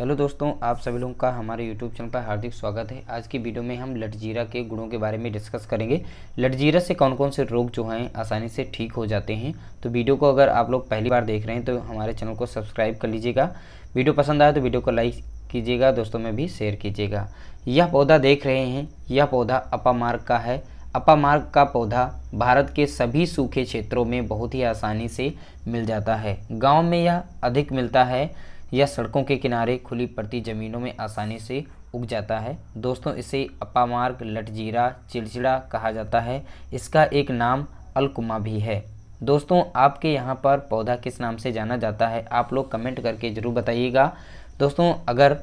hello दोस्तों आप सभी लोगों का हमारे यूट्यूब चैनल पर हार्दिक स्वागत है आज की वीडियो में हम लटजीरा के गुणों के बारे में डिस्कस करेंगे लटजीरा से कौन कौन से रोग जो हैं आसानी से ठीक हो जाते हैं तो वीडियो को अगर आप लोग पहली बार देख रहे हैं तो हमारे चैनल को सब्सक्राइब कर लीजिएगा वीडियो पसंद आए तो वीडियो को लाइक कीजिएगा दोस्तों में भी शेयर कीजिएगा यह पौधा देख रहे हैं यह पौधा अपामार्ग का है अपामार्ग का पौधा भारत के सभी सूखे क्षेत्रों में बहुत ही आसानी से मिल जाता है गाँव में यह अधिक मिलता है यह सड़कों के किनारे खुली पड़ती ज़मीनों में आसानी से उग जाता है दोस्तों इसे अपामार्ग लटजीरा चिड़चिड़ा कहा जाता है इसका एक नाम अलकुमा भी है दोस्तों आपके यहाँ पर पौधा किस नाम से जाना जाता है आप लोग कमेंट करके ज़रूर बताइएगा दोस्तों अगर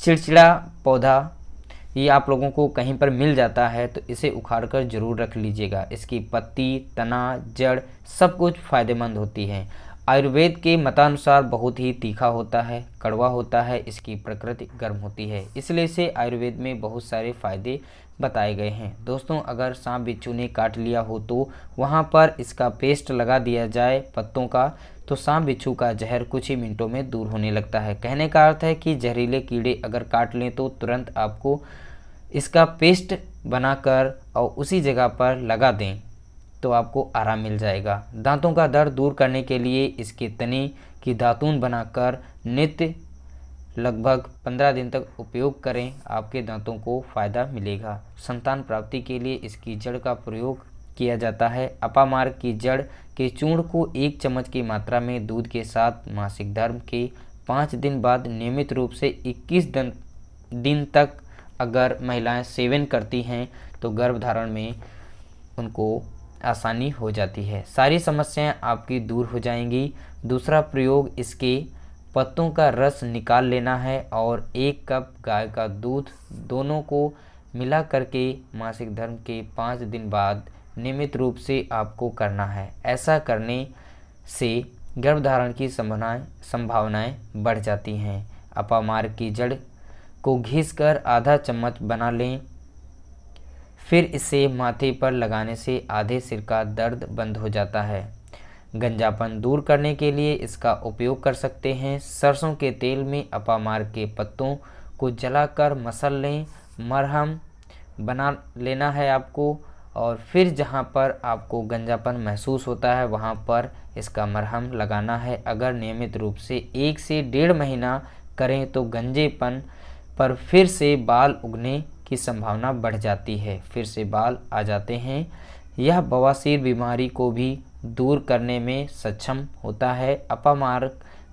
चिड़चिड़ा पौधा ये आप लोगों को कहीं पर मिल जाता है तो इसे उखाड़ कर ज़रूर रख लीजिएगा इसकी पत्ती तना जड़ सब कुछ फ़ायदेमंद होती है आयुर्वेद के मतानुसार बहुत ही तीखा होता है कड़वा होता है इसकी प्रकृति गर्म होती है इसलिए से आयुर्वेद में बहुत सारे फायदे बताए गए हैं दोस्तों अगर सांप बिच्छू ने काट लिया हो तो वहाँ पर इसका पेस्ट लगा दिया जाए पत्तों का तो सांप बिच्छू का जहर कुछ ही मिनटों में दूर होने लगता है कहने का अर्थ है कि जहरीले कीड़े अगर काट लें तो तुरंत आपको इसका पेस्ट बनाकर और उसी जगह पर लगा दें तो आपको आराम मिल जाएगा दांतों का दर्द दूर करने के लिए इसके तने की दातून बनाकर नित्य लगभग पंद्रह दिन तक उपयोग करें आपके दांतों को फ़ायदा मिलेगा संतान प्राप्ति के लिए इसकी जड़ का प्रयोग किया जाता है अपामार्ग की जड़ के चूर्ण को एक चम्मच की मात्रा में दूध के साथ मासिक धर्म के पाँच दिन बाद नियमित रूप से 21 दिन दिन तक अगर महिलाएं सेवन करती हैं तो गर्भधारण में उनको आसानी हो जाती है सारी समस्याएं आपकी दूर हो जाएंगी दूसरा प्रयोग इसके पत्तों का रस निकाल लेना है और एक कप गाय का दूध दोनों को मिला करके मासिक धर्म के पाँच दिन बाद नियमित रूप से आपको करना है ऐसा करने से गर्भधारण की संभावनाएं संभावनाएं बढ़ जाती हैं अपामार की जड़ को घिस कर आधा चम्मच बना लें फिर इसे माथे पर लगाने से आधे सिर का दर्द बंद हो जाता है गंजापन दूर करने के लिए इसका उपयोग कर सकते हैं सरसों के तेल में अपामार के पत्तों को जलाकर मसल लें मरहम बना लेना है आपको और फिर जहाँ पर आपको गंजापन महसूस होता है वहाँ पर इसका मरहम लगाना है अगर नियमित रूप से एक से डेढ़ महीना करें तो गंजेपन पर फिर से बाल उगने की संभावना बढ़ जाती है फिर से बाल आ जाते हैं यह बवासीर बीमारी को भी दूर करने में सक्षम होता है अपामार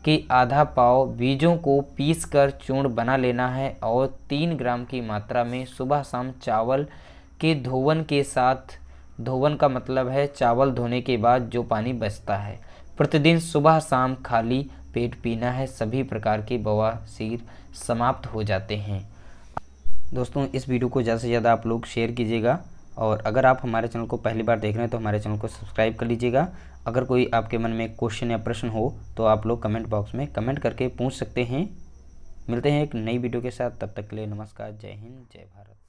के आधा पाव बीजों को पीसकर चूर्ण बना लेना है और तीन ग्राम की मात्रा में सुबह शाम चावल के धोवन के साथ धोवन का मतलब है चावल धोने के बाद जो पानी बचता है प्रतिदिन सुबह शाम खाली पेट पीना है सभी प्रकार के बवासीर समाप्त हो जाते हैं दोस्तों इस वीडियो को ज़्यादा से ज़्यादा आप लोग शेयर कीजिएगा और अगर आप हमारे चैनल को पहली बार देख रहे हैं तो हमारे चैनल को सब्सक्राइब कर लीजिएगा अगर कोई आपके मन में क्वेश्चन या प्रश्न हो तो आप लोग कमेंट बॉक्स में कमेंट करके पूछ सकते हैं मिलते हैं एक नई वीडियो के साथ तब तक के लिए नमस्कार जय हिंद जय भारत